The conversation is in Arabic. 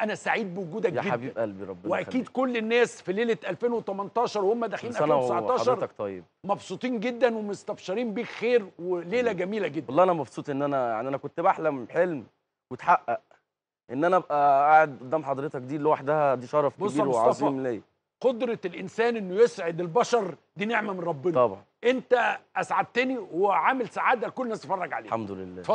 انا سعيد بوجودك يا جدا يا حبيب قلبي ربنا واكيد خليك. كل الناس في ليله 2018 وهم داخلين 2019 طيب مبسوطين جدا ومستبشرين بيك خير وليله جميله جدا والله انا مبسوط ان انا يعني انا كنت بحلم حلم وتحقق ان انا ابقى قاعد قدام حضرتك دي لوحدها دي شرف كبير وعظيم ليا قدره الانسان انه يسعد البشر دي نعمه من ربنا طبعا انت اسعدتني وعامل سعاده لكل الناس تتفرج عليك الحمد لله اتفضل